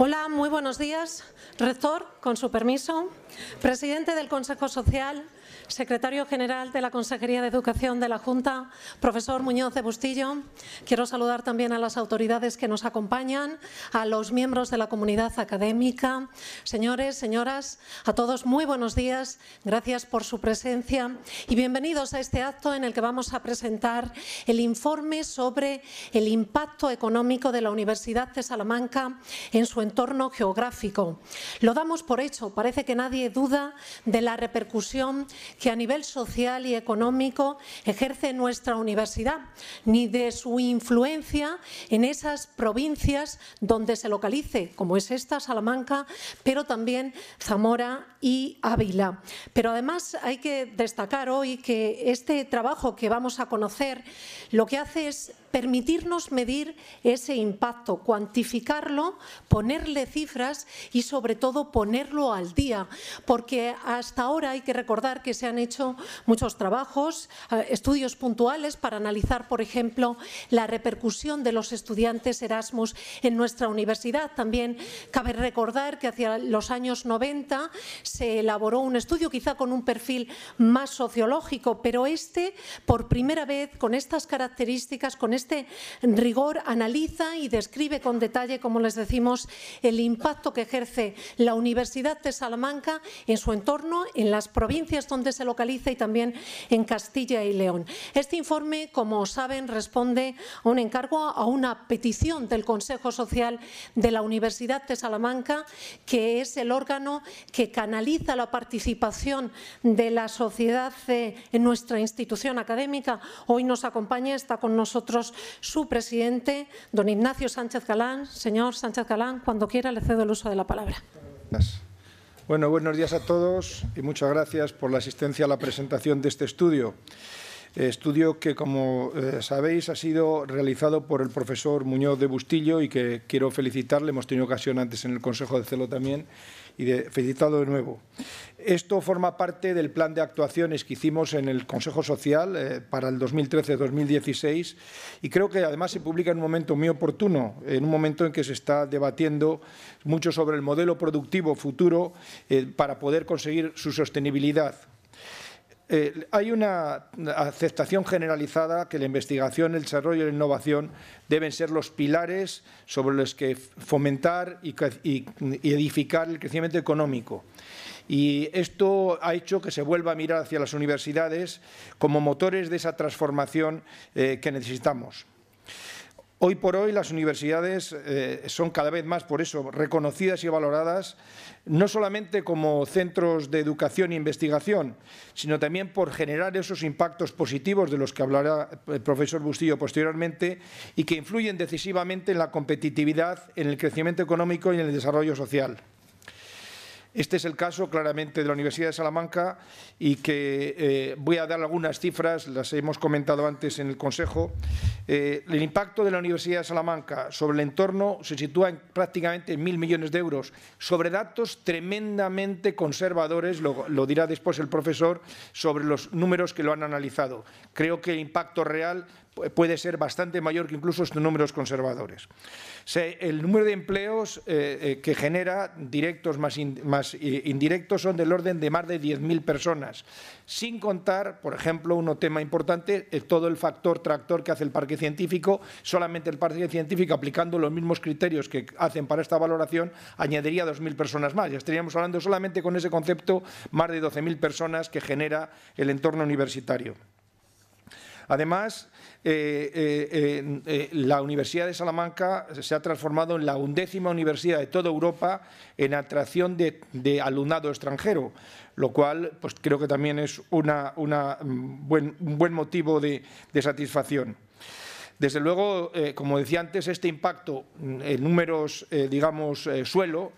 Hola, muy buenos días. Rector, con su permiso. Presidente del Consejo Social, secretario general de la Consejería de Educación de la Junta, profesor Muñoz de Bustillo. Quiero saludar también a las autoridades que nos acompañan, a los miembros de la comunidad académica, señores, señoras, a todos muy buenos días, gracias por su presencia y bienvenidos a este acto en el que vamos a presentar el informe sobre el impacto económico de la Universidad de Salamanca en su entorno geográfico. Lo damos por hecho, parece que nadie duda de la repercusión que a nivel social y económico ejerce nuestra universidad, ni de su influencia en esas provincias donde se localice, como es esta, Salamanca, pero también Zamora y Ávila. Pero además hay que destacar hoy que este trabajo que vamos a conocer lo que hace es permitirnos medir ese impacto, cuantificarlo, ponerle cifras y sobre todo ponerlo al día, porque hasta ahora hay que recordar que se han hecho muchos trabajos, eh, estudios puntuales para analizar, por ejemplo, la repercusión de los estudiantes Erasmus en nuestra universidad. También cabe recordar que hacia los años 90 se elaboró un estudio quizá con un perfil más sociológico, pero este por primera vez con estas características, con este rigor analiza y describe con detalle, como les decimos, el impacto que ejerce la Universidad de Salamanca en su entorno, en las provincias donde se localiza y también en Castilla y León. Este informe, como saben, responde a un encargo, a una petición del Consejo Social de la Universidad de Salamanca, que es el órgano que canaliza la participación de la sociedad eh, en nuestra institución académica. Hoy nos acompaña, está con nosotros su presidente, don Ignacio Sánchez Galán. Señor Sánchez Galán, cuando quiera le cedo el uso de la palabra. Bueno, buenos días a todos y muchas gracias por la asistencia a la presentación de este estudio. Eh, estudio que, como eh, sabéis, ha sido realizado por el profesor Muñoz de Bustillo y que quiero felicitarle. Hemos tenido ocasión antes en el Consejo de Celo también y de de nuevo. Esto forma parte del plan de actuaciones que hicimos en el Consejo Social eh, para el 2013-2016 y creo que además se publica en un momento muy oportuno, en un momento en que se está debatiendo mucho sobre el modelo productivo futuro eh, para poder conseguir su sostenibilidad. Eh, hay una aceptación generalizada que la investigación, el desarrollo y la innovación deben ser los pilares sobre los que fomentar y, edificar el crecimiento económico. Y esto ha hecho que se vuelva a mirar hacia las universidades como motores de esa transformación eh, que necesitamos. Hoy por hoy las universidades eh, son cada vez más, por eso, reconocidas y valoradas, no solamente como centros de educación e investigación, sino también por generar esos impactos positivos de los que hablará el profesor Bustillo posteriormente y que influyen decisivamente en la competitividad, en el crecimiento económico y en el desarrollo social. Este es el caso claramente de la Universidad de Salamanca y que eh, voy a dar algunas cifras, las hemos comentado antes en el Consejo. Eh, el impacto de la Universidad de Salamanca sobre el entorno se sitúa en prácticamente mil millones de euros, sobre datos tremendamente conservadores, lo, lo dirá después el profesor, sobre los números que lo han analizado. Creo que el impacto real puede ser bastante mayor que incluso estos números conservadores. el número de empleos eh, eh, que genera directos más, eh, indirectos son del orden de más de 10.000 personas, sin contar, por ejemplo, uno tema importante, todo el factor tractor que hace el parque científico, solamente el parque científico aplicando los mismos criterios que hacen para esta valoración, añadiría 2.000 personas más. Ya estaríamos hablando solamente con ese concepto más de 12.000 personas que genera el entorno universitario. Además, eh, eh, eh, la Universidad de Salamanca se ha transformado en la undécima universidad de toda Europa en atracción de, alumnado extranjero, lo cual pues, creo que también es mm, un buen motivo de, satisfacción. Desde luego, como decía antes, este impacto mm, en números, digamos, suelo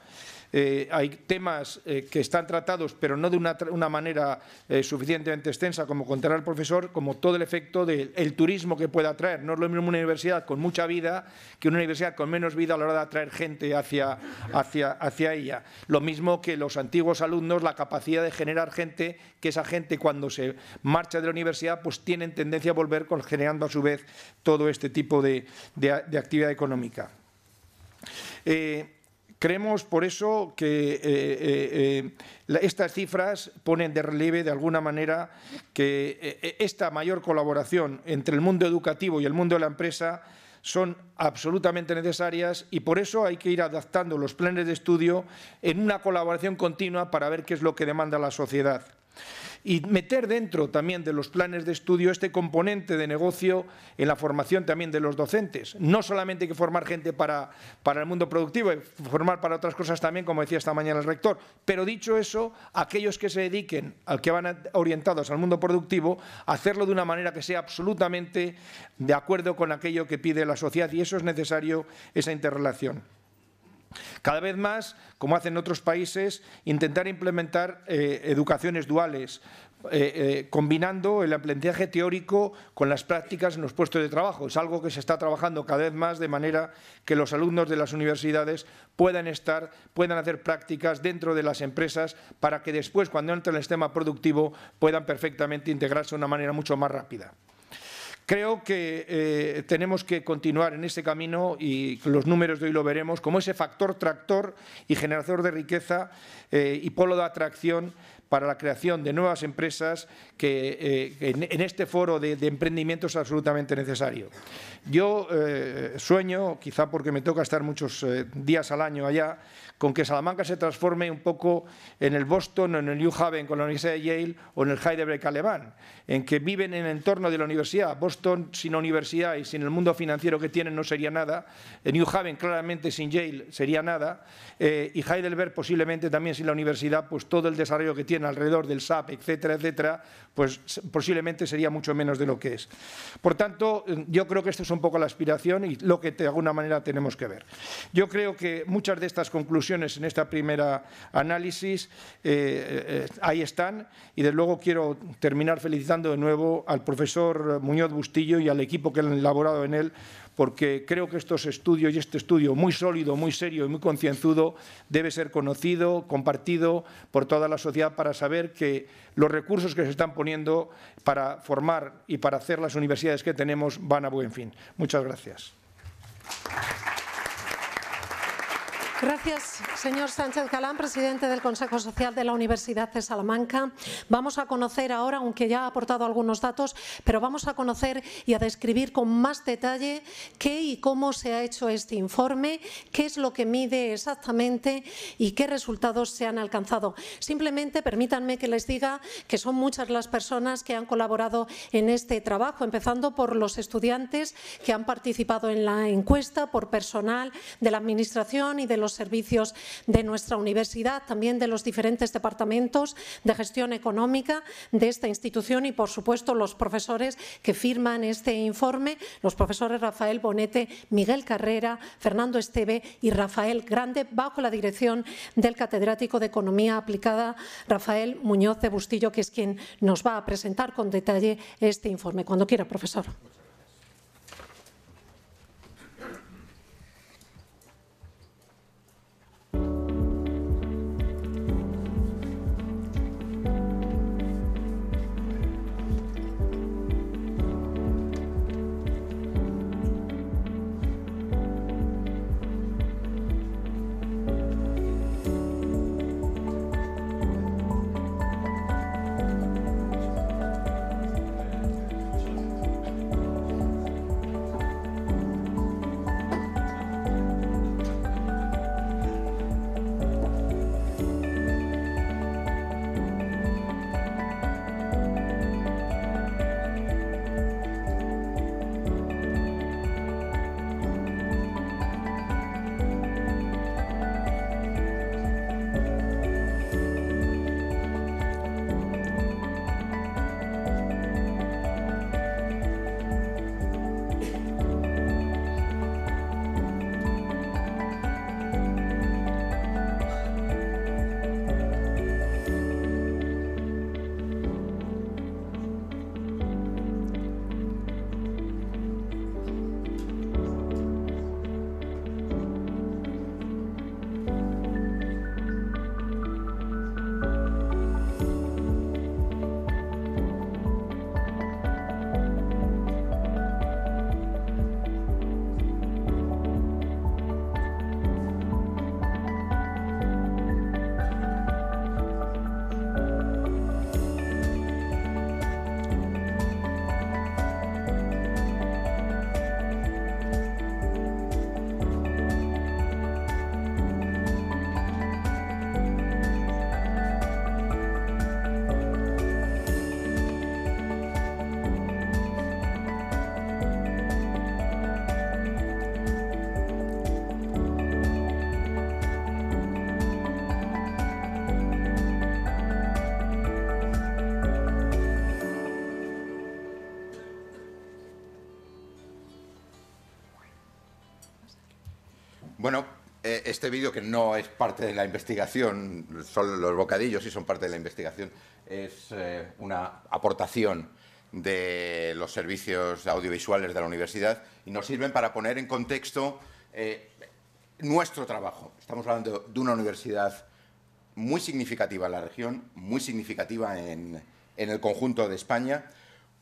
eh, hay temas eh, que están tratados, pero no de una, manera eh, suficientemente extensa como contará el profesor, como todo el efecto del turismo que pueda atraer. No es lo mismo una universidad con mucha vida que una universidad con menos vida a la hora de atraer gente hacia, hacia, hacia ella. Lo mismo que los antiguos alumnos, la capacidad de generar gente, que esa gente cuando se marcha de la universidad, pues tienen tendencia a volver generando a su vez todo este tipo de, actividad económica. Creemos por eso que eh, eh, eh, estas cifras ponen de relieve de alguna manera que esta mayor colaboración entre el mundo educativo y el mundo de la empresa son absolutamente necesarias y por eso hay que ir adaptando los planes de estudio en una colaboración continua para ver qué es lo que demanda la sociedad y meter dentro también de los planes de estudio este componente de negocio en la formación también de los docentes. No solamente hay que formar gente para, el mundo productivo, hay que formar para otras cosas también, como decía esta mañana el rector. Pero dicho eso, aquellos que se dediquen, al que van orientados al mundo productivo, hacerlo de una manera que sea absolutamente de acuerdo con aquello que pide la sociedad y eso es necesario, esa interrelación. Cada vez más, como hacen otros países, intentar implementar eh, educaciones duales, eh, eh, combinando el aprendizaje teórico con las prácticas en los puestos de trabajo. Es algo que se está trabajando cada vez más de manera que los alumnos de las universidades puedan estar, puedan hacer prácticas dentro de las empresas para que después, cuando entren en el sistema productivo, puedan perfectamente integrarse de una manera mucho más rápida. Creo que eh, tenemos que continuar en ese camino y los números de hoy lo veremos como ese factor tractor y generador de riqueza eh, y polo de atracción para la creación de nuevas empresas que eh, en, este foro de, emprendimiento es absolutamente necesario. Yo eh, sueño, quizá porque me toca estar muchos eh, días al año allá, con que Salamanca se transforme un poco en el Boston en el New Haven con la Universidad de Yale o en el Heidelberg alemán, en que viven en el entorno de la universidad. Boston sin universidad y sin el mundo financiero que tienen no sería nada. New Haven claramente sin Yale sería nada. y Heidelberg posiblemente también sin la universidad, pues todo el desarrollo que tiene alrededor del SAP, etcétera, etcétera, pues posiblemente sería mucho menos de lo que es. Por tanto, mm, yo creo que esto es un poco la aspiración y lo que de alguna manera tenemos que ver. Yo creo que muchas de estas conclusiones en esta primera análisis eh, eh, ahí están y desde luego quiero terminar felicitando de nuevo al profesor Muñoz Bustillo y al equipo que han elaborado en él porque creo que estos estudios y este estudio muy sólido, muy serio y muy concienzudo debe ser conocido, compartido por toda la sociedad para saber que los recursos que se están poniendo para formar y para hacer las universidades que tenemos van a buen fin. Muchas gracias. Gracias, señor Sánchez Calán, presidente del Consejo Social de la Universidad de Salamanca. Vamos a conocer ahora, aunque ya ha aportado algunos datos, pero vamos a conocer y a describir con más detalle qué y cómo se ha hecho este informe, qué es lo que mide exactamente y qué resultados se han alcanzado. Simplemente permítanme que les diga que son muchas las personas que han colaborado en este trabajo, empezando por los estudiantes que han participado en la encuesta, por personal de la Administración y de los servicios de nuestra universidad, también de los diferentes departamentos de gestión económica de esta institución y, por supuesto, los profesores que firman este informe, los profesores Rafael Bonete, Miguel Carrera, Fernando Esteve y Rafael Grande, bajo la dirección del catedrático de Economía Aplicada, Rafael Muñoz de Bustillo, que es quien nos va a presentar con detalle este informe. Cuando quiera, profesor. Eh, este vídeo, que no es parte de la investigación, son los bocadillos y son parte de la investigación, es eh, una aportación de los servicios audiovisuales de la universidad y nos sirven para poner en contexto eh, nuestro trabajo. Estamos hablando de una universidad muy significativa en la región, muy significativa en el conjunto de España,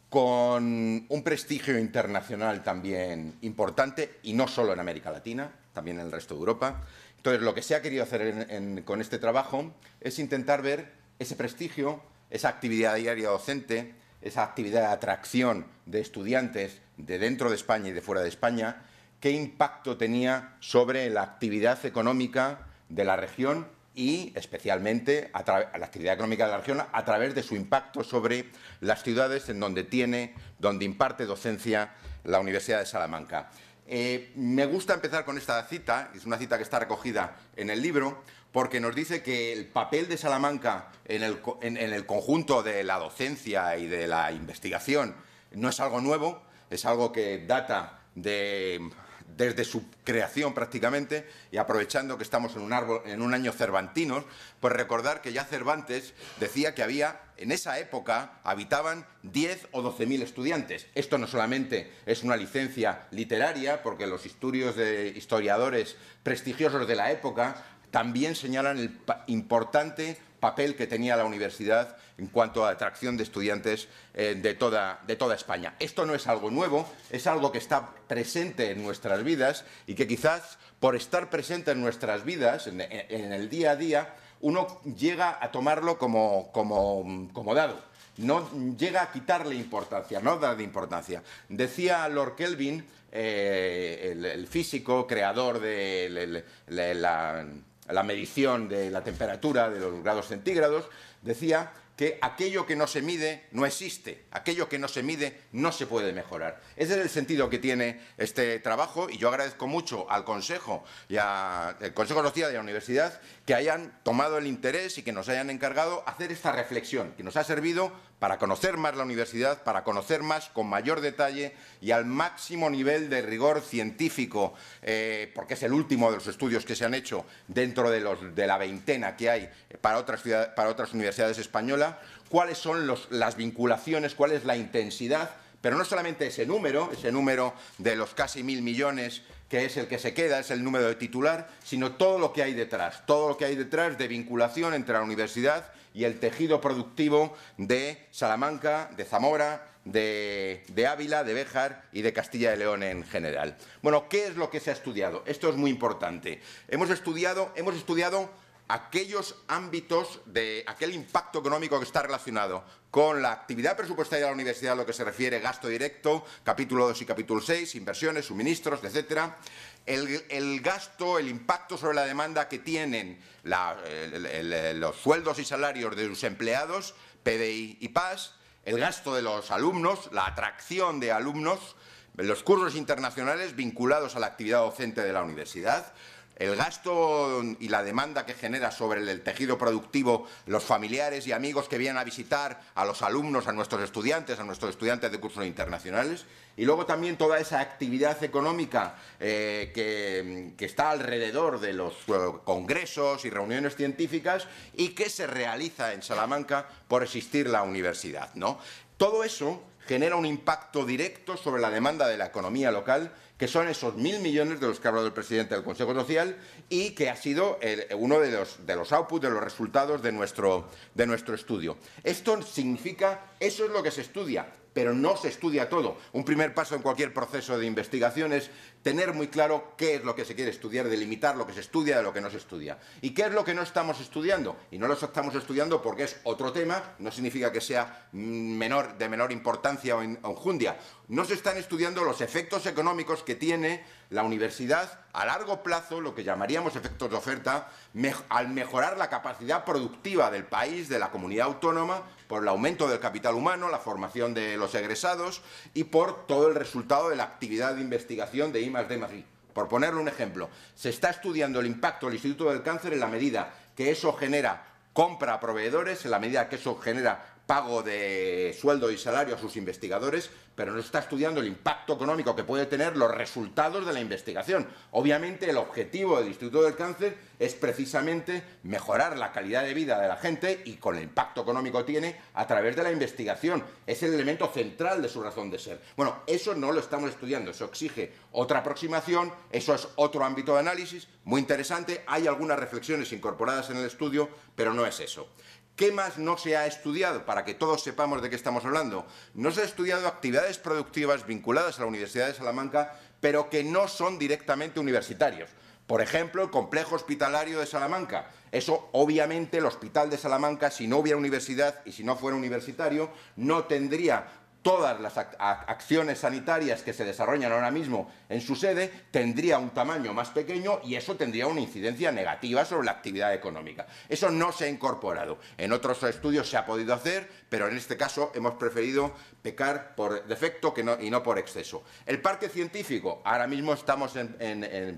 con un prestigio internacional también importante y no solo en América Latina, también en el resto de Europa. Entonces, lo que se ha querido hacer con este trabajo es intentar ver ese prestigio, esa actividad diaria docente, esa actividad de atracción de estudiantes de dentro de España y de fuera de España, qué impacto tenía sobre la actividad económica de la región y especialmente la actividad económica de la región a través de su impacto sobre las ciudades en donde tiene, donde imparte docencia la Universidad de Salamanca. Eh, me gusta empezar con esta cita, es una cita que está recogida en el libro, porque nos dice que el papel de Salamanca en el conjunto de la docencia y de la investigación no es algo nuevo, es algo que data de desde su creación prácticamente, y aprovechando que estamos en un, año cervantinos, pues recordar que ya Cervantes decía que había, en esa época, habitaban 10 o 12 mil estudiantes. Esto no solamente es una licencia literaria, porque los estudios de historiadores prestigiosos de la época también señalan el importante papel que tenía la universidad en cuanto a atracción de estudiantes eh, de, toda, España. Esto no es algo nuevo, es algo que está presente en nuestras vidas y que quizás por estar presente en nuestras vidas, en, el día a día, uno llega a tomarlo como, dado no llega a quitarle importancia, no da de importancia. Decía Lord Kelvin, eh, el, físico, creador de la, la medición de la temperatura de los grados centígrados, decía que aquello que no se mide no existe, aquello que no se mide no se puede mejorar. Ese es el sentido que tiene este trabajo y yo agradezco mucho al Consejo y al Consejo Social y a la Universidad que hayan tomado el interés y que nos hayan encargado hacer esta reflexión, que nos ha servido para conocer más la universidad, para conocer más con mayor detalle y al máximo nivel de rigor científico, eh, porque es el último de los estudios que se han hecho dentro de, los, de la veintena que hay para otras, para otras universidades españolas, cuáles son las vinculaciones, cuál es la intensidad, pero no solamente ese número, ese número de los casi mil millones que es el que se queda, es el número de titular, sino todo lo que hay detrás, todo lo que hay detrás de vinculación entre la universidad y el tejido productivo de Salamanca, de Zamora, de, Ávila, de Béjar y de Castilla y León en general. Bueno, ¿qué es lo que se ha estudiado? Esto es muy importante. Hemos estudiado, hemos estudiado aquellos ámbitos de aquel impacto económico que está relacionado con la actividad presupuestaria de la universidad, lo que se refiere gasto directo, capítulo 2 y capítulo 6, inversiones, suministros, etcétera, el, gasto, el impacto sobre la demanda que tienen eh, los sueldos y salarios de sus empleados, PDI y PAS, el gasto de los alumnos, la atracción de alumnos, los cursos internacionales vinculados a la actividad docente de la universidad, el gasto y la demanda que genera sobre el tejido productivo los familiares y amigos que vienen a visitar a los alumnos, a nuestros estudiantes, a nuestros estudiantes de cursos internacionales, y luego también toda esa actividad económica eh, que, está alrededor de los eh, congresos y reuniones científicas y que se realiza en Salamanca por existir la universidad. ¿no? Todo eso genera un impacto directo sobre la demanda de la economía local que son esos mil millones de los que ha hablado el presidente del Consejo Social y que ha sido uno de los, de los outputs, de los resultados de nuestro, de nuestro estudio. Esto significa, eso es lo que se estudia, pero no se estudia todo. Un primer paso en cualquier proceso de investigación es tener muy claro qué es lo que se quiere estudiar, delimitar lo que se estudia de lo que no se estudia. ¿Y qué es lo que no estamos estudiando? Y no lo estamos estudiando porque es otro tema, no significa que sea menor, de menor importancia o enjundia. No se están estudiando los efectos económicos que tiene la universidad a largo plazo, lo que llamaríamos efectos de oferta, al mejorar la capacidad productiva del país, de la comunidad autónoma, por el aumento del capital humano, la formación de los egresados y por todo el resultado de la actividad de investigación de IMAS de Madrid. Por ponerle un ejemplo, se está estudiando el impacto del Instituto del Cáncer en la medida que eso genera compra a proveedores, en la medida que eso genera pago de sueldo y salario a sus investigadores, pero no está estudiando el impacto económico que puede tener los resultados de la investigación. Obviamente el objetivo del Instituto del Cáncer es precisamente mejorar la calidad de vida de la gente y con el impacto económico que tiene a través de la investigación. Es el elemento central de su razón de ser. Bueno, eso no lo estamos estudiando, eso exige otra aproximación, eso es otro ámbito de análisis, muy interesante, hay algunas reflexiones incorporadas en el estudio, pero no es eso. ¿Qué más no se ha estudiado? Para que todos sepamos de qué estamos hablando. No se ha estudiado actividades productivas vinculadas a la Universidad de Salamanca, pero que no son directamente universitarios. Por ejemplo, el complejo hospitalario de Salamanca. Eso, obviamente, el hospital de Salamanca, si no hubiera universidad y si no fuera universitario, no tendría todas las acciones sanitarias que se desarrollan ahora mismo en su sede tendría un tamaño más pequeño y eso tendría una incidencia negativa sobre la actividad económica. Eso no se ha incorporado. En otros estudios se ha podido hacer, pero en este caso hemos preferido pecar por defecto y no por exceso. El parque científico, ahora mismo estamos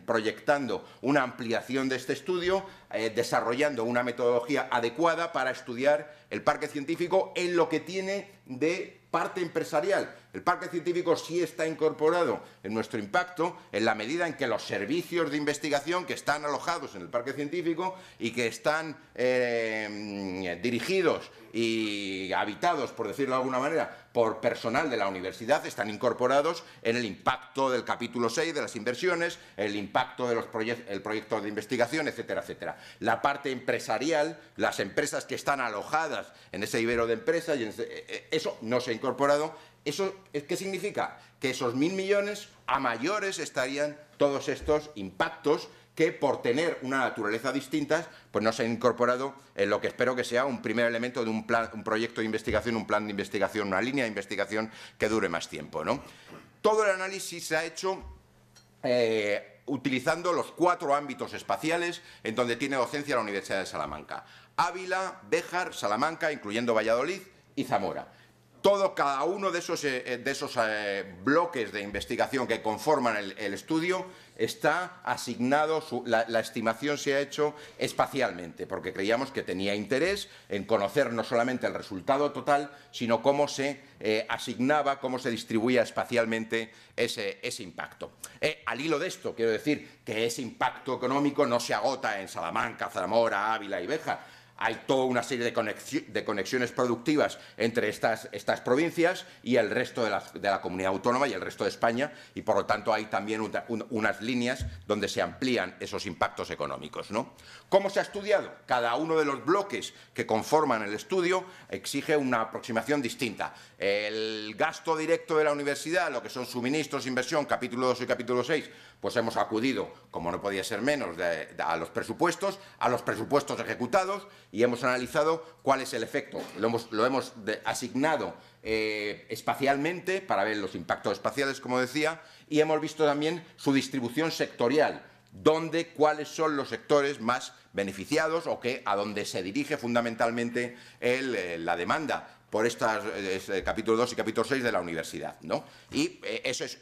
proyectando una ampliación de este estudio, eh, desarrollando una metodología adecuada para estudiar el parque científico en lo que tiene de parte empresarial. El parque científico sí está incorporado en nuestro impacto en la medida en que los servicios de investigación que están alojados en el parque científico y que están eh, dirigidos y habitados, por decirlo de alguna manera, por personal de la universidad están incorporados en el impacto del capítulo 6 de las inversiones, el impacto del proyecto de investigación, etcétera, etcétera. La parte empresarial, las empresas que están alojadas en ese ibero de empresas, y e, e, eso no se ha incorporado. ¿Eso qué significa? Que esos mil millones a mayores estarían todos estos impactos que por tener una naturaleza distinta, pues no se ha incorporado en lo que espero que sea un primer elemento de un, un proyecto de investigación, un plan de investigación, una línea de investigación que dure más tiempo. ¿no? Todo el análisis se ha hecho eh, utilizando los cuatro ámbitos espaciales en donde tiene docencia la Universidad de Salamanca. Ávila, Béjar, Salamanca, incluyendo Valladolid y Zamora todo cada uno de esos, eh, eh, eh, bloques de investigación que conforman el, estudio está asignado, la, estimación se ha hecho espacialmente, porque creíamos que tenía interés en conocer no solamente el resultado total, sino cómo se asignaba, cómo se distribuía espacialmente ese, ese impacto. al hilo de esto, quiero decir que ese impacto económico no se agota en Salamanca, Zamora, Ávila y Beja, hay toda una serie de, conexiones productivas entre estas, provincias y el resto de la, comunidad autónoma y el resto de España, y por lo tanto hay también unas líneas donde se amplían esos impactos económicos. ¿no? ¿Cómo se ha estudiado? Cada uno de los bloques que conforman el estudio exige una aproximación distinta. El gasto directo de la universidad, lo que son suministros, inversión, capítulo 2 y capítulo 6, pues hemos acudido, como no podía ser menos, a los presupuestos, a los presupuestos ejecutados y hemos analizado cuál es el efecto. Lo hemos, asignado eh, espacialmente para ver los impactos espaciales, como decía, y hemos visto también su distribución sectorial, dónde, cuáles son los sectores más beneficiados o qué a dónde se dirige fundamentalmente eh, la demanda por estos eh, eh, capítulo 2 y capítulo 6 de la universidad. ¿no? Y eh, eso es,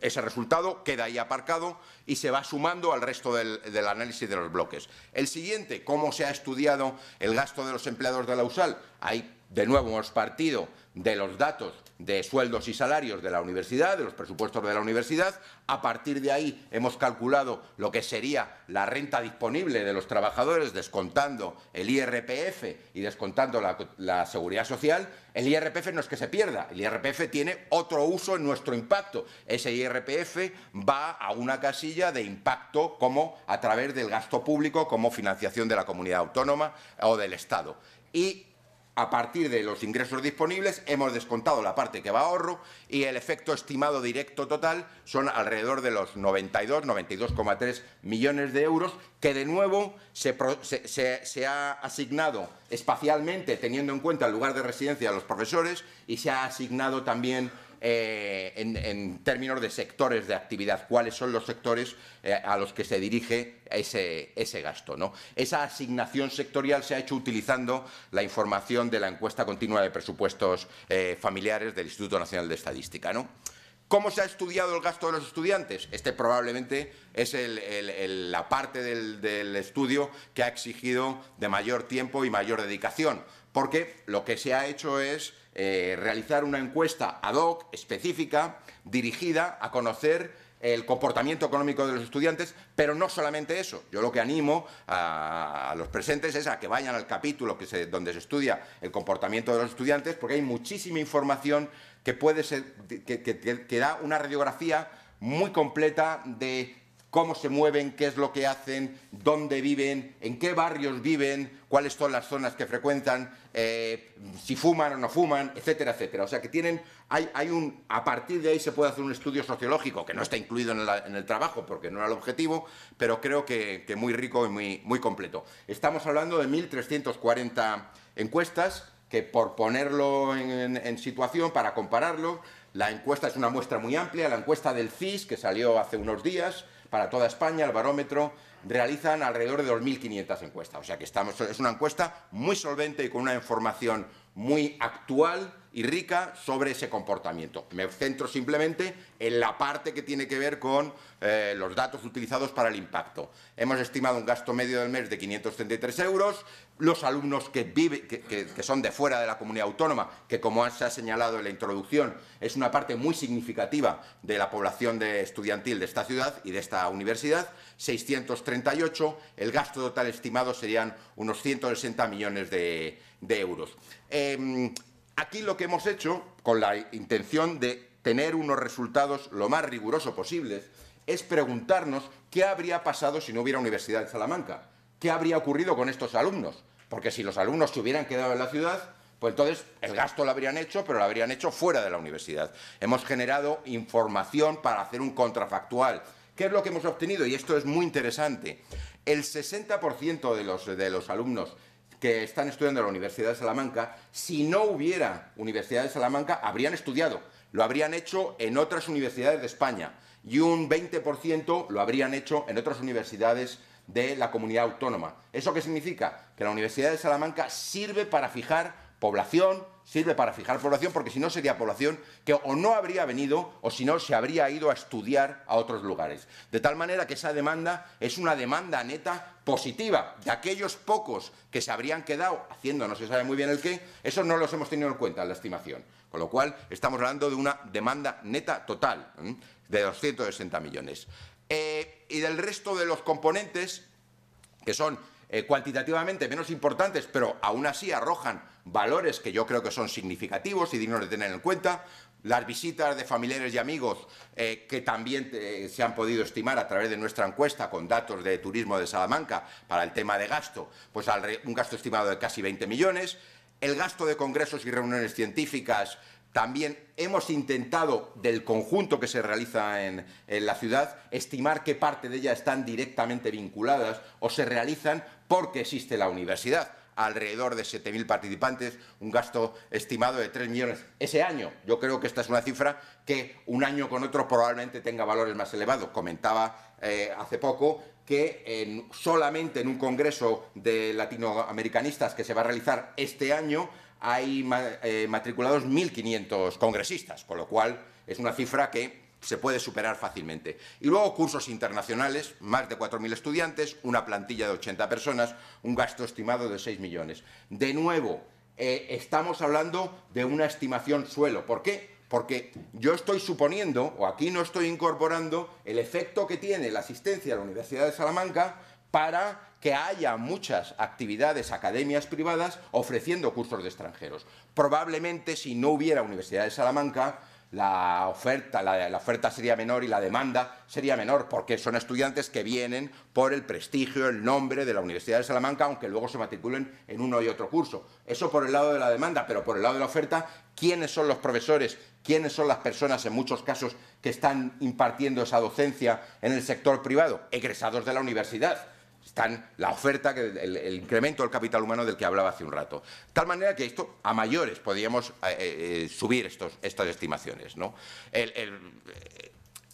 ese resultado queda ahí aparcado y se va sumando al resto del, del, análisis de los bloques. El siguiente, cómo se ha estudiado el gasto de los empleados de la USAL. Hay de nuevo hemos partido de los datos de sueldos y salarios de la universidad, de los presupuestos de la universidad. A partir de ahí hemos calculado lo que sería la renta disponible de los trabajadores, descontando el IRPF y descontando la, seguridad social. El IRPF no es que se pierda, el IRPF tiene otro uso en nuestro impacto. Ese IRPF va a una casilla de impacto como a través del gasto público, como financiación de la comunidad autónoma o del Estado. Y a partir de los ingresos disponibles, hemos descontado la parte que va a ahorro y el efecto estimado directo total son alrededor de los 92, 92,3 millones de euros, que de nuevo se, se, ha asignado espacialmente, teniendo en cuenta el lugar de residencia de los profesores, y se ha asignado también eh, en, términos de sectores de actividad, cuáles son los sectores eh, a los que se dirige ese, gasto. Esa asignación sectorial se ha hecho utilizando la información de la encuesta continua de presupuestos eh, familiares del Instituto Nacional de Estadística. ¿Cómo se ha estudiado el gasto de los estudiantes? Este probablemente es la parte del estudio que ha exigido de mayor tiempo y mayor dedicación porque lo que se ha hecho es eh, realizar una encuesta ad hoc, específica, dirigida a conocer el comportamiento económico de los estudiantes, pero no solamente eso. Yo lo que animo a, los presentes es a que vayan al capítulo donde se estudia el comportamiento de los estudiantes, porque hay muchísima información que puede ser, que da una radiografía muy completa de cómo se mueven, qué es lo que hacen, dónde viven, en qué barrios viven, cuáles son las zonas que frecuentan, eh, si fuman o no fuman, etcétera, etcétera. O sea que tienen, hay, un, a partir de ahí se puede hacer un estudio sociológico que no está incluido en, el trabajo porque no era el objetivo, pero creo que, que muy rico y muy, completo. Estamos hablando de 1.340 encuestas que por ponerlo en, en situación, para compararlo, la encuesta es una muestra muy amplia, la encuesta del CIS que salió hace unos días, para toda España, el barómetro, realizan alrededor de 2.500 encuestas. O sea que estamos, es una encuesta muy solvente y con una información muy actual y rica sobre ese comportamiento. Me centro simplemente en la parte que tiene que ver con eh, los datos utilizados para el impacto. Hemos estimado un gasto medio del mes de 533 euros. Los alumnos que, son de fuera de la comunidad autónoma, que como se ha señalado en la introducción, es una parte muy significativa de la población estudiantil de esta ciudad y de esta universidad, 638. El gasto total estimado serían unos 160 millones de euros. Em, aquí lo que hemos hecho, con la intención de tener unos resultados lo más rigurosos posibles, es preguntarnos qué habría pasado si no hubiera Universidad de Salamanca, qué habría ocurrido con estos alumnos, porque si los alumnos se hubieran quedado en la ciudad, pues entonces el gasto lo habrían hecho, pero lo habrían hecho fuera de la universidad. Hemos generado información para hacer un contrafactual. ¿Qué es lo que hemos obtenido? Y esto es muy interesante. El 60% de los alumnos que están estudiando en la Universidad de Salamanca, si no hubiera Universidad de Salamanca, habrían estudiado. Lo habrían hecho en otras universidades de España y un 20% lo habrían hecho en otras universidades de la comunidad autónoma. ¿Eso qué significa? Que la Universidad de Salamanca sirve para fijar población, sirve para fijar población, porque si no sería población que o no habría venido o si no se habría ido a estudiar a otros lugares. De tal manera que esa demanda es una demanda neta positiva de aquellos pocos que se habrían quedado haciendo no se sabe muy bien el qué, esos no los hemos tenido en cuenta en la estimación. Con lo cual estamos hablando de una demanda neta total de 260 millones. Eh, y del resto de los componentes, que son eh, cuantitativamente menos importantes, pero aún así arrojan valores que yo creo que son significativos y dignos de tener en cuenta. Las visitas de familiares y amigos eh, que también eh, se han podido estimar a través de nuestra encuesta con datos de turismo de Salamanca para el tema de gasto, pues un gasto estimado de casi 20 millones. El gasto de congresos y reuniones científicas también hemos intentado, del conjunto que se realiza en, en, la ciudad, estimar qué parte de ella están directamente vinculadas o se realizan porque existe la universidad, alrededor de 7.000 participantes, un gasto estimado de 3 millones ese año. Yo creo que esta es una cifra que un año con otro probablemente tenga valores más elevados. Comentaba eh, hace poco que solamente en un congreso de latinoamericanistas que se va a realizar este año hay eh, matriculados 1.500 congresistas, con lo cual es una cifra que se puede superar fácilmente. Y luego cursos internacionales, más de 4.000 estudiantes, una plantilla de 80 personas, un gasto estimado de 6 millones. De nuevo, eh, estamos hablando de una estimación suelo. ¿Por qué? Porque yo estoy suponiendo, o aquí no estoy incorporando, el efecto que tiene la asistencia a la Universidad de Salamanca para que haya muchas actividades, academias privadas ofreciendo cursos de extranjeros. Probablemente si no hubiera Universidad de Salamanca, la oferta, la, oferta sería menor y la demanda sería menor, porque son estudiantes que vienen por el prestigio, el nombre de la Universidad de Salamanca, aunque luego se matriculen en uno y otro curso. Eso por el lado de la demanda, pero por el lado de la oferta, ¿quiénes son los profesores? ¿Quiénes son las personas, en muchos casos, que están impartiendo esa docencia en el sector privado? Egresados de la universidad la oferta, el, el incremento del capital humano del que hablaba hace un rato. Tal manera que esto, a mayores, podríamos eh, eh, eh, subir estos, estas estimaciones. ¿no? El,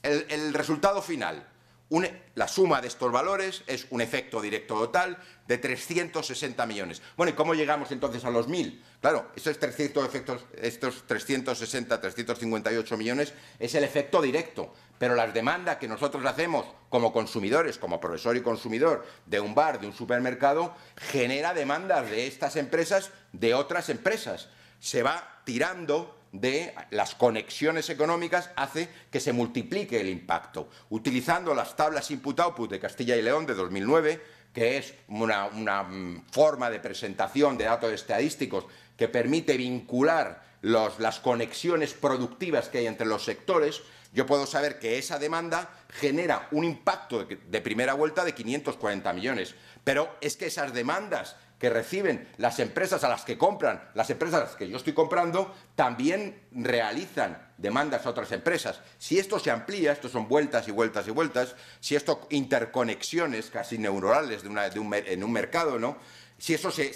el resultado final la suma de estos valores es un efecto directo total de 360 millones. Bueno, ¿y cómo llegamos entonces a los 1.000? Claro, estos, 300 efectos, estos 360, 358 millones es el efecto directo, pero las demandas que nosotros hacemos como consumidores, como profesor y consumidor de un bar, de un supermercado, genera demandas de estas empresas, de otras empresas. Se va tirando de las conexiones económicas hace que se multiplique el impacto. Utilizando las tablas input-output de Castilla y León de 2009, que es una, mm, forma de presentación de datos estadísticos que permite vincular las conexiones productivas que hay entre los sectores, yo puedo saber que esa demanda genera un impacto de primera vuelta de 540 millones. Pero es que esas demandas que reciben las empresas a las que compran, las empresas las que yo estoy comprando, también realizan demandas a otras empresas. Si esto se amplía, esto son vueltas y vueltas y vueltas, si esto interconexiones casi neuronales de en un mercado, ¿no? si eso se,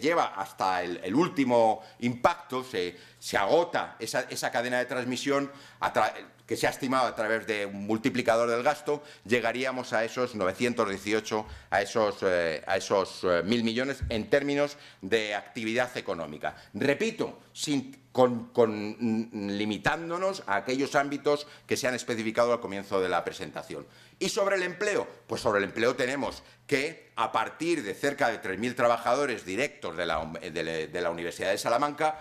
lleva hasta el, último impacto, se, agota esa, cadena de transmisión, que se ha estimado a través de un multiplicador del gasto, llegaríamos a esos 918, a esos, eh, a esos eh, mil millones en términos de actividad económica. Repito, sin mm, limitándonos a aquellos ámbitos que se han especificado al comienzo de la presentación. ¿Y sobre el empleo? Pues sobre el empleo tenemos que, a partir de cerca de 3.000 trabajadores directos de la, Universidad de Salamanca,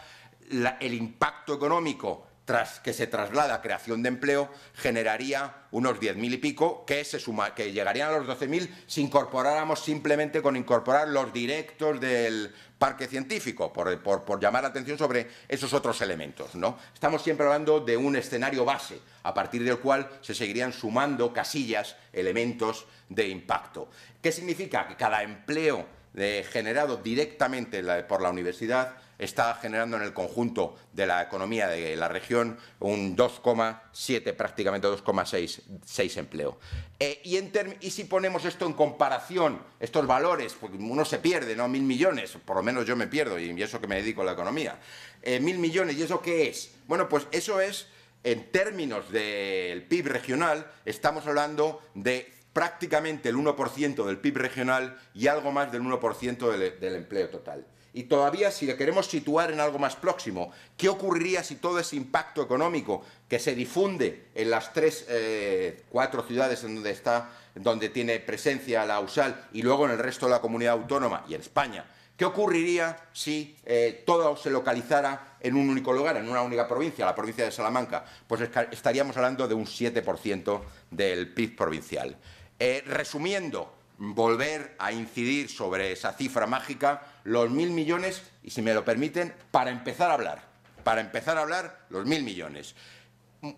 el impacto económico tras, que se traslada creación de empleo generaría unos 10.000 y pico que, se suma, que llegarían a los 12.000 si incorporáramos simplemente con incorporar los directos del parque científico, por, llamar la atención sobre esos otros elementos. ¿no? Estamos siempre hablando de un escenario base, a partir del cual se seguirían sumando casillas, elementos de impacto. ¿Qué significa? Que cada empleo eh, generado directamente por la universidad está generando en el conjunto de la economía de la región un 2,7, prácticamente 2,6 empleo. Eh, y, en y, si ponemos esto en comparación, estos valores, pues uno se pierde, ¿no? Mil millones, por lo menos yo me pierdo, y eso que me dedico a la economía. Eh, mil millones, ¿y eso qué es? Bueno, pues eso es, en términos del PIB regional, estamos hablando de prácticamente el 1% del PIB regional y algo más del 1% del empleo total. Y todavía, si le queremos situar en algo más próximo, ¿qué ocurriría si todo ese impacto económico que se difunde en las tres, eh, cuatro ciudades en donde está, donde tiene presencia la USAL y luego en el resto de la comunidad autónoma y en España? ¿Qué ocurriría si eh, todo se localizara en un único lugar, en una única provincia, la provincia de Salamanca? Pues estaríamos hablando de un 7% del PIB provincial. Eh, resumiendo, volver a incidir sobre esa cifra mágica los mil millones, y si me lo permiten, para empezar a hablar. Para empezar a hablar, los mil millones.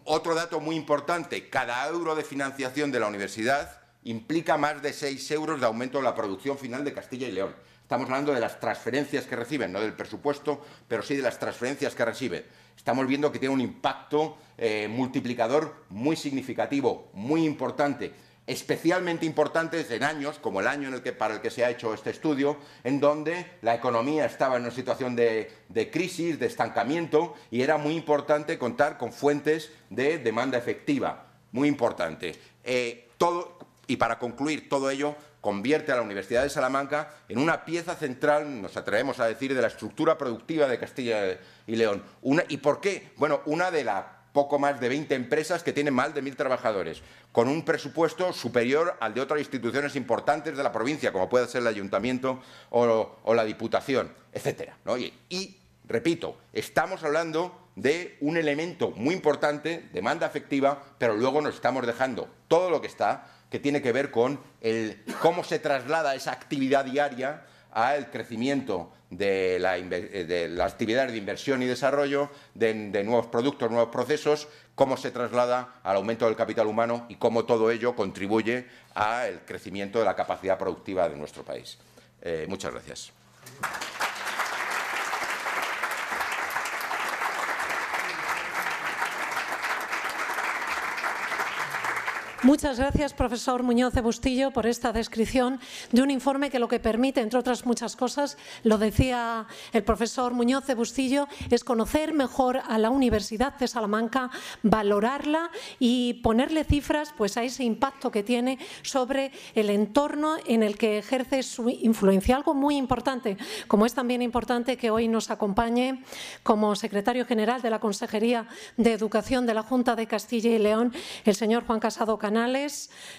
Otro dato muy importante, cada euro de financiación de la universidad implica más de 6 euros de aumento de la producción final de Castilla y León. Estamos hablando de las transferencias que reciben, no del presupuesto, pero sí de las transferencias que reciben. Estamos viendo que tiene un impacto eh, multiplicador muy significativo, muy importante especialmente importantes en años, como el año en el que, para el que se ha hecho este estudio, en donde la economía estaba en una situación de, crisis, de estancamiento, y era muy importante contar con fuentes de demanda efectiva, muy importante. Eh, todo, y para concluir, todo ello convierte a la Universidad de Salamanca en una pieza central, nos atrevemos a decir, de la estructura productiva de Castilla y León. Una, ¿Y por qué? Bueno, una de las poco más de 20 empresas que tienen más de mil trabajadores, con un presupuesto superior al de otras instituciones importantes de la provincia, como puede ser el ayuntamiento o, la diputación, etcétera. Y, repito, estamos hablando de un elemento muy importante, demanda efectiva, pero luego nos estamos dejando todo lo que está, que tiene que ver con el, cómo se traslada esa actividad diaria el crecimiento de la, eh, de de inversión y desarrollo, de, nuevos productos, nuevos procesos, cómo se traslada al aumento del capital humano y cómo todo ello contribuye al crecimiento de la capacidad productiva de nuestro país. Eh, muchas gracias. Muchas gracias, profesor Muñoz de Bustillo, por esta descripción de un informe que lo que permite, entre otras muchas cosas, lo decía el profesor Muñoz de Bustillo, es conocer mejor a la Universidad de Salamanca, valorarla y ponerle cifras pues, a ese impacto que tiene sobre el entorno en el que ejerce su influencia. Algo muy importante, como es también importante que hoy nos acompañe como secretario general de la Consejería de Educación de la Junta de Castilla y León, el señor Juan Casado Canel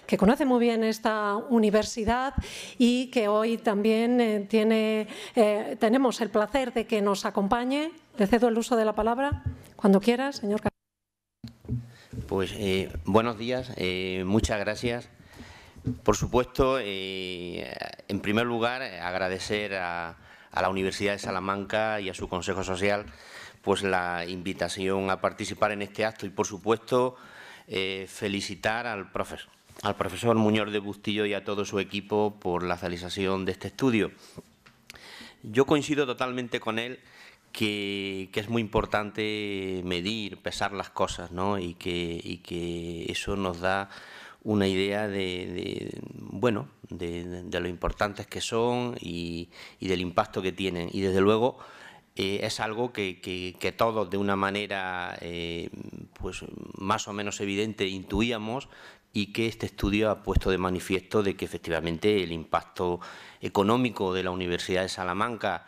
que conoce muy bien esta universidad y que hoy también eh, tiene, eh, tenemos el placer de que nos acompañe. Le cedo el uso de la palabra cuando quiera, señor. Pues eh, buenos días, muchas gracias. Por supuesto, en primer lugar, agradecer a, a la Universidad de Salamanca y a su Consejo Social pues la invitación a participar en este acto y por supuesto eh, felicitar al profesor, al profesor Muñoz de Bustillo y a todo su equipo por la realización de este estudio. Yo coincido totalmente con él que, es muy importante medir, pesar las cosas, ¿no? Y que, que eso nos da una idea de, bueno, de, de, lo importantes que son y, y del impacto que tienen. Y desde luego eh, es algo que, todos de una manera eh, pues más o menos evidente intuíamos y que este estudio ha puesto de manifiesto de que efectivamente el impacto económico de la Universidad de Salamanca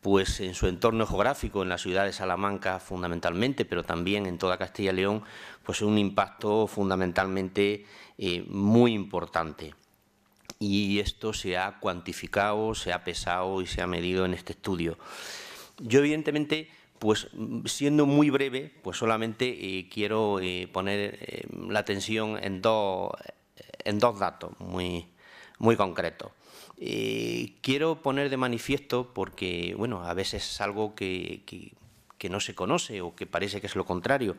pues en su entorno geográfico, en la ciudad de Salamanca fundamentalmente, pero también en toda Castilla y León, pues es un impacto fundamentalmente eh, muy importante. Y esto se ha cuantificado, se ha pesado y se ha medido en este estudio. Yo, evidentemente, pues siendo muy breve, pues solamente eh, quiero eh, poner eh, la atención en dos, datos muy, concretos. quiero poner de manifiesto, porque bueno, a veces es algo que, no se conoce o que parece que es lo contrario,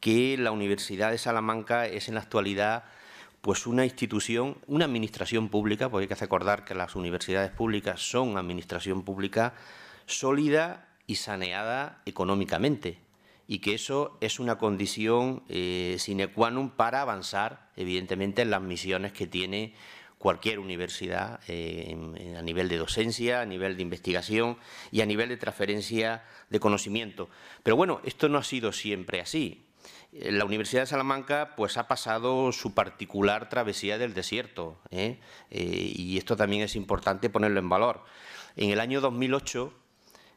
que la Universidad de Salamanca es en la actualidad pues una institución, una administración pública, porque hay que recordar que las universidades públicas son administración pública, sólida y saneada económicamente y que eso es una condición eh, sine qua non para avanzar, evidentemente, en las misiones que tiene cualquier universidad eh, a nivel de docencia, a nivel de investigación y a nivel de transferencia de conocimiento. Pero bueno, esto no ha sido siempre así. Eh, la Universidad de Salamanca pues, ha pasado su particular travesía del desierto y esto también es importante ponerlo en valor. En el año 2008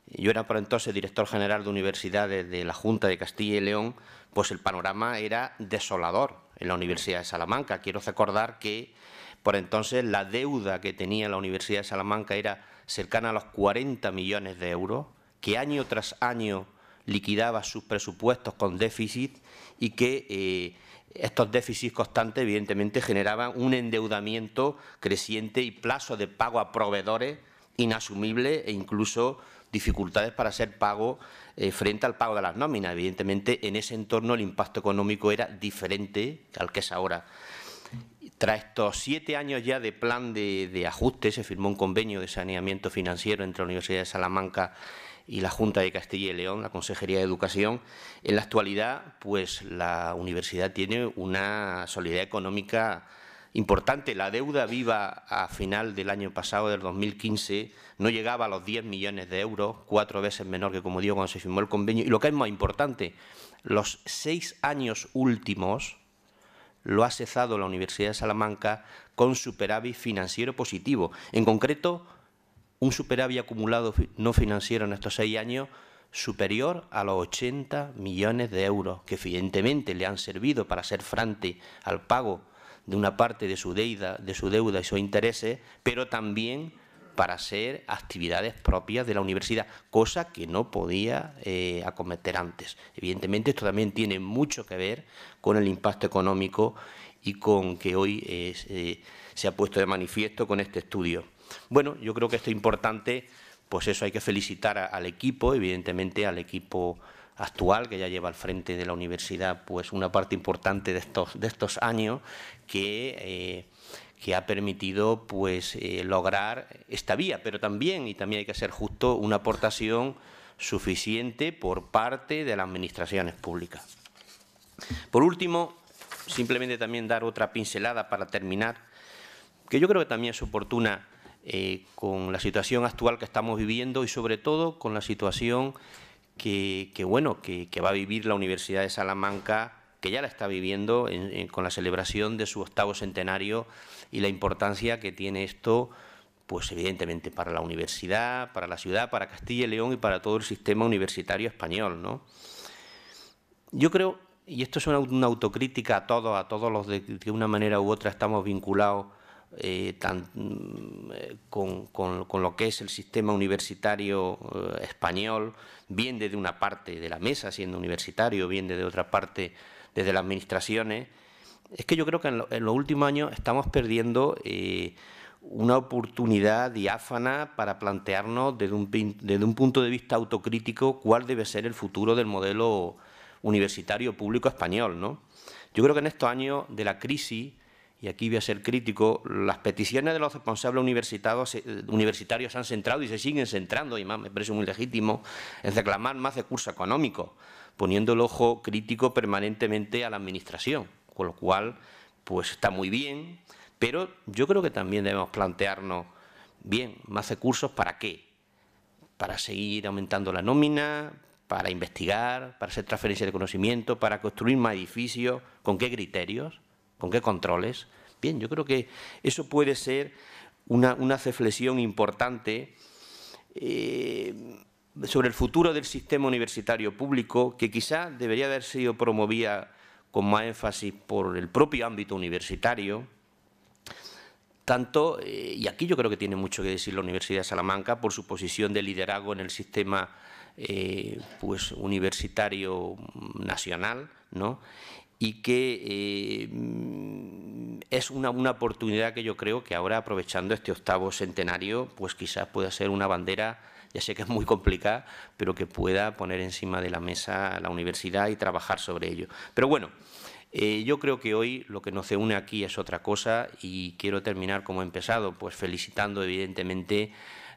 yo era por entonces director general de universidades de la Junta de Castilla y León, pues el panorama era desolador en la Universidad de Salamanca. Quiero recordar que por entonces la deuda que tenía la Universidad de Salamanca era cercana a los 40 millones de euros, que año tras año liquidaba sus presupuestos con déficit y que eh, estos déficits constantes evidentemente generaban un endeudamiento creciente y plazo de pago a proveedores inasumible e incluso dificultades para hacer pago eh, frente al pago de las nóminas. Evidentemente, en ese entorno el impacto económico era diferente al que es ahora. Tras estos siete años ya de plan de, de ajuste, se firmó un convenio de saneamiento financiero entre la Universidad de Salamanca y la Junta de Castilla y León, la Consejería de Educación, en la actualidad pues la universidad tiene una solidaridad económica importante. La deuda viva a final del año pasado, del 2015, no llegaba a los 10 millones de euros, cuatro veces menor que, como digo, cuando se firmó el convenio. Y lo que es más importante, los seis años últimos lo ha cesado la Universidad de Salamanca con superávit financiero positivo. En concreto, un superávit acumulado no financiero en estos seis años superior a los 80 millones de euros, que evidentemente le han servido para ser frente al pago de una parte de su deuda, de su deuda y sus intereses, pero también para hacer actividades propias de la universidad, cosa que no podía eh, acometer antes. Evidentemente esto también tiene mucho que ver con el impacto económico y con que hoy eh, se, ha puesto de manifiesto con este estudio. Bueno, yo creo que esto es importante, pues eso hay que felicitar al equipo, evidentemente al equipo actual, que ya lleva al frente de la universidad pues una parte importante de estos, de estos años, que, eh, que ha permitido pues eh, lograr esta vía, pero también, y también hay que ser justo, una aportación suficiente por parte de las administraciones públicas. Por último, simplemente también dar otra pincelada para terminar, que yo creo que también es oportuna eh, con la situación actual que estamos viviendo y sobre todo con la situación que, bueno, que, va a vivir la Universidad de Salamanca, que ya la está viviendo con la celebración de su octavo centenario y la importancia que tiene esto, pues evidentemente para la universidad, para la ciudad, para Castilla y León y para todo el sistema universitario español, ¿no? Yo creo, y esto es una, autocrítica a todos, a todos los de, de una manera u otra estamos vinculados eh, tan, eh, con, lo que es el sistema universitario eh, español, bien desde una parte de la mesa siendo universitario, bien desde otra parte desde las administraciones, es que yo creo que en, los últimos años estamos perdiendo una oportunidad diáfana para plantearnos desde un, desde un punto de vista autocrítico cuál debe ser el futuro del modelo universitario público español. Yo creo que en estos años de la crisis y aquí voy a ser crítico, las peticiones de los responsables universitarios, universitarios han centrado y se siguen centrando, y más me parece muy legítimo, en reclamar más recursos económicos, poniendo el ojo crítico permanentemente a la Administración, con lo cual, pues está muy bien, pero yo creo que también debemos plantearnos, bien, más recursos para qué, para seguir aumentando la nómina, para investigar, para hacer transferencia de conocimiento, para construir más edificios, ¿con qué criterios? ¿Con qué controles? Bien, yo creo que eso puede ser una, una reflexión importante eh, sobre el futuro del sistema universitario público, que quizá debería haber sido promovida con más énfasis por el propio ámbito universitario. Tanto, eh, y aquí yo creo que tiene mucho que decir la Universidad de Salamanca por su posición de liderazgo en el sistema eh, pues, universitario nacional, ¿no? y que em, es una, oportunidad que yo creo que ahora, aprovechando este octavo centenario, pues quizás pueda ser una bandera, ya sé que es muy complicada, pero que pueda poner encima de la mesa la universidad y trabajar sobre ello. Pero bueno, eh, yo creo que hoy lo que nos une aquí es otra cosa y quiero terminar como he empezado, pues felicitando evidentemente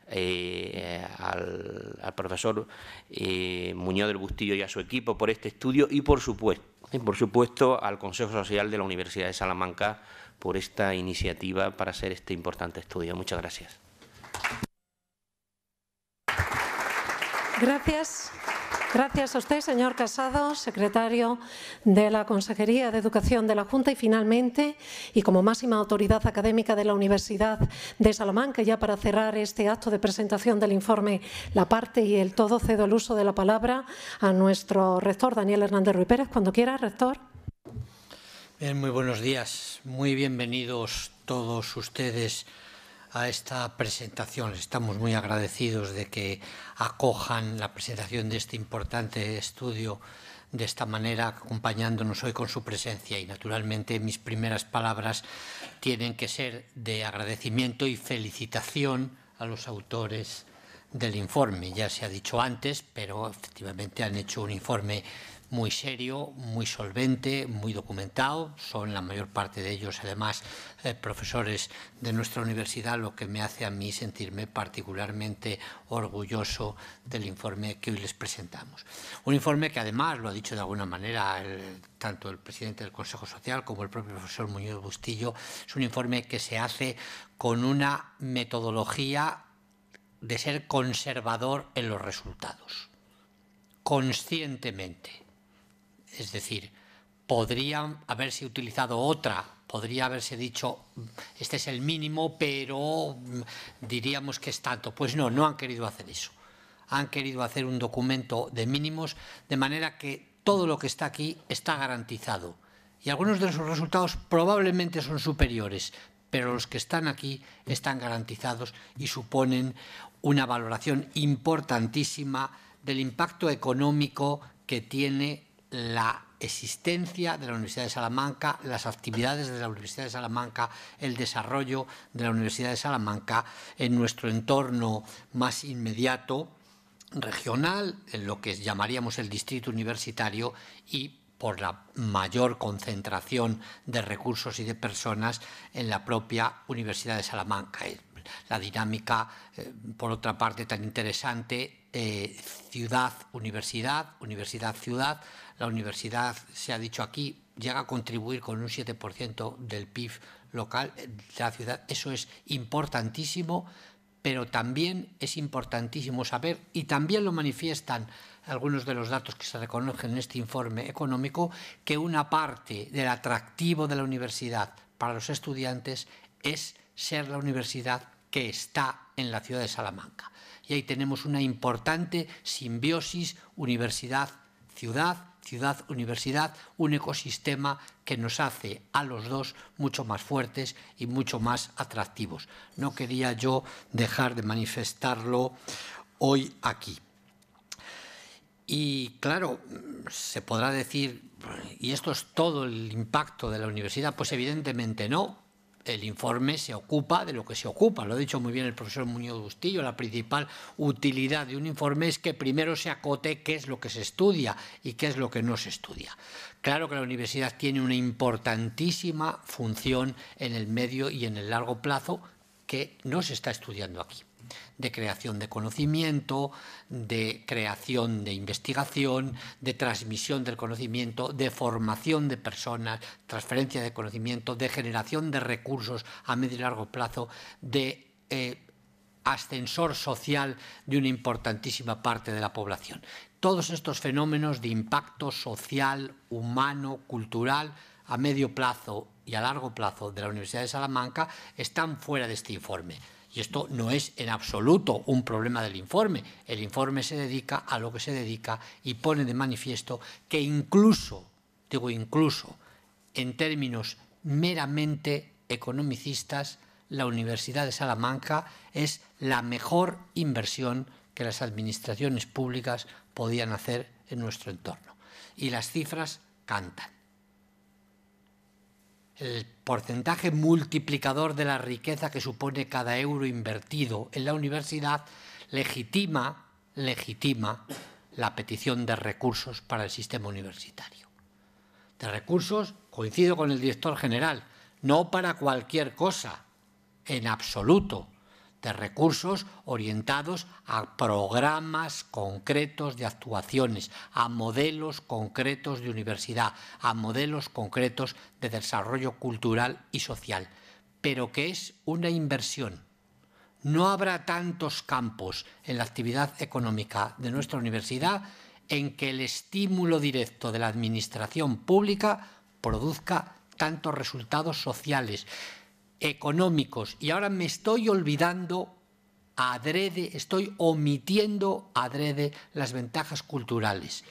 eh, al, profesor eh, Muñoz del Bustillo y a su equipo por este estudio y por supuesto y, por supuesto, al Consejo Social de la Universidad de Salamanca por esta iniciativa para hacer este importante estudio. Muchas gracias. Gracias. Gracias a usted, señor Casado, secretario de la Consejería de Educación de la Junta. Y finalmente, y como máxima autoridad académica de la Universidad de Salamanca, ya para cerrar este acto de presentación del informe La parte y el todo, cedo el uso de la palabra a nuestro rector, Daniel Hernández Ruiz Pérez. Cuando quiera, rector. muy buenos días. Muy bienvenidos todos ustedes a esta presentación. Estamos muy agradecidos de que acojan la presentación de este importante estudio de esta manera, acompañándonos hoy con su presencia. Y, naturalmente, mis primeras palabras tienen que ser de agradecimiento y felicitación a los autores del informe. Ya se ha dicho antes, pero efectivamente han hecho un informe muy serio, muy solvente, muy documentado. Son la mayor parte de ellos, además, eh, profesores de nuestra universidad, lo que me hace a mí sentirme particularmente orgulloso del informe que hoy les presentamos. Un informe que, además, lo ha dicho de alguna manera tanto el presidente del Consejo Social como el propio profesor Muñoz Bustillo, es un informe que se hace con una metodología de ser conservador en los resultados, conscientemente. Es decir, podrían haberse utilizado otra, podría haberse dicho, este es el mínimo, pero mm, diríamos que es tanto. Pues no, no han querido hacer eso. Han querido hacer un documento de mínimos, de manera que todo lo que está aquí está garantizado. Y algunos de esos resultados probablemente son superiores, pero los que están aquí están garantizados y suponen una valoración importantísima del impacto económico que tiene la existencia de la Universidad de Salamanca, las actividades de la Universidad de Salamanca, el desarrollo de la Universidad de Salamanca en nuestro entorno más inmediato, regional, en lo que llamaríamos el distrito universitario y por la mayor concentración de recursos y de personas en la propia Universidad de Salamanca. Eh, la dinámica, eh, por otra parte, tan interesante, eh, ciudad-universidad, universidad-ciudad, la universidad, se ha dicho aquí, llega a contribuir con un 7% del PIB local eh, de la ciudad. Eso es importantísimo, pero también es importantísimo saber, y también lo manifiestan algunos de los datos que se reconocen en este informe económico, que una parte del atractivo de la universidad para los estudiantes es ser la universidad que está en la ciudad de Salamanca. Y ahí tenemos una importante simbiosis universidad-ciudad ciudad-universidad un ecosistema que nos hace a los dos mucho más fuertes y mucho más atractivos. No quería yo dejar de manifestarlo hoy aquí. Y claro, se podrá decir, ¿y esto es todo el impacto de la universidad? Pues evidentemente no, el informe se ocupa de lo que se ocupa. Lo ha dicho muy bien el profesor Muñoz Bustillo. La principal utilidad de un informe es que primero se acote qué es lo que se estudia y qué es lo que no se estudia. Claro que la universidad tiene una importantísima función en el medio y en el largo plazo que no se está estudiando aquí de creación de conocimiento, de creación de investigación, de transmisión del conocimiento, de formación de personas, transferencia de conocimiento, de generación de recursos a medio y largo plazo, de eh, ascensor social de una importantísima parte de la población. Todos estos fenómenos de impacto social, humano, cultural, a medio plazo y a largo plazo de la Universidad de Salamanca están fuera de este informe. Y esto no es en absoluto un problema del informe. El informe se dedica a lo que se dedica y pone de manifiesto que incluso, digo incluso, en términos meramente economicistas, la Universidad de Salamanca es la mejor inversión que las administraciones públicas podían hacer en nuestro entorno. Y las cifras cantan el porcentaje multiplicador de la riqueza que supone cada euro invertido en la universidad legitima, legitima la petición de recursos para el sistema universitario. De recursos, coincido con el director general, no para cualquier cosa, en absoluto, de recursos orientados a programas concretos de actuaciones, a modelos concretos de universidad, a modelos concretos de desarrollo cultural y social, pero que es una inversión. No habrá tantos campos en la actividad económica de nuestra universidad en que el estímulo directo de la administración pública produzca tantos resultados sociales, económicos. Y ahora me estoy olvidando adrede, estoy omitiendo adrede las ventajas culturales.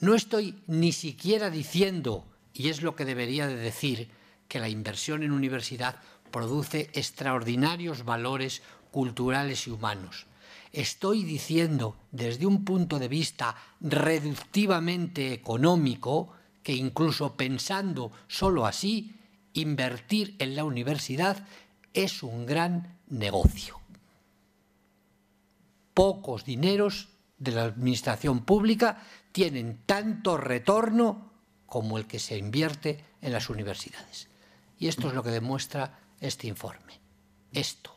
No estoy ni siquiera diciendo, y es lo que debería de decir, que la inversión en universidad produce extraordinarios valores culturales y humanos. Estoy diciendo desde un punto de vista reductivamente económico que incluso pensando solo así, invertir en la universidad es un gran negocio. Pocos dineros de la administración pública tienen tanto retorno como el que se invierte en las universidades. Y esto es lo que demuestra este informe. Esto,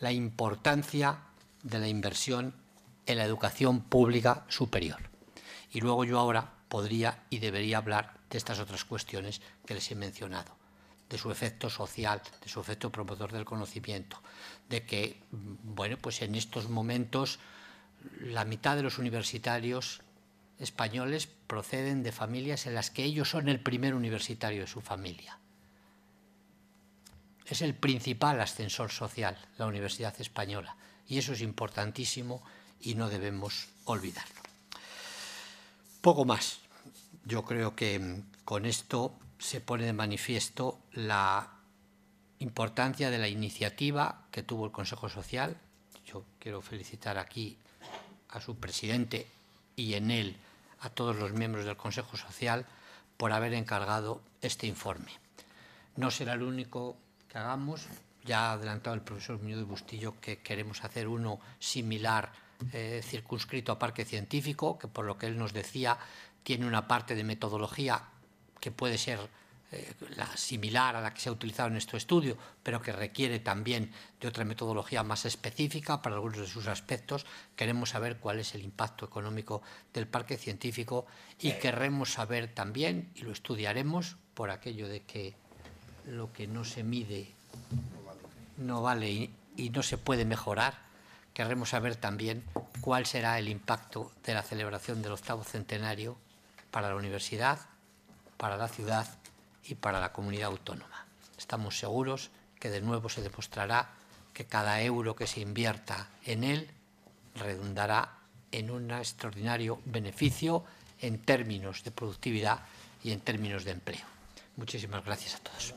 la importancia de la inversión en la educación pública superior. Y luego yo ahora podría y debería hablar de estas otras cuestiones que les he mencionado, de su efecto social, de su efecto promotor del conocimiento, de que, mm, bueno, pues en estos momentos la mitad de los universitarios españoles proceden de familias en las que ellos son el primer universitario de su familia. Es el principal ascensor social, la universidad española, y eso es importantísimo y no debemos olvidarlo. Poco más yo creo que mm, con esto se pone de manifiesto la importancia de la iniciativa que tuvo el Consejo Social. Yo quiero felicitar aquí a su presidente y en él a todos los miembros del Consejo Social por haber encargado este informe. No será el único que hagamos, ya ha adelantado el profesor Muñoz de Bustillo que queremos hacer uno similar eh, circunscrito a Parque Científico, que por lo que él nos decía tiene una parte de metodología que puede ser eh, similar a la que se ha utilizado en este estudio, pero que requiere también de otra metodología más específica para algunos de sus aspectos. Queremos saber cuál es el impacto económico del parque científico y querremos saber también, y lo estudiaremos por aquello de que lo que no se mide no vale y, y no se puede mejorar, Queremos saber también cuál será el impacto de la celebración del octavo centenario para la universidad, para la ciudad y para la comunidad autónoma. Estamos seguros que de nuevo se demostrará que cada euro que se invierta en él redundará en un extraordinario beneficio en términos de productividad y en términos de empleo. Muchísimas gracias a todos.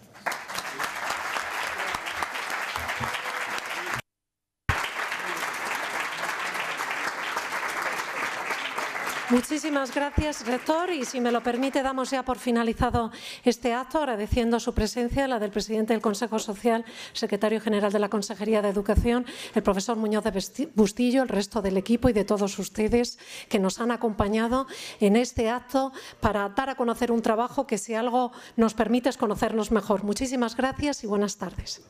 Muchísimas gracias, rector. Y si me lo permite, damos ya por finalizado este acto, agradeciendo su presencia, la del presidente del Consejo Social, secretario general de la Consejería de Educación, el profesor Muñoz de Bustillo, el resto del equipo y de todos ustedes que nos han acompañado en este acto para dar a conocer un trabajo que, si algo nos permite, es conocernos mejor. Muchísimas gracias y buenas tardes.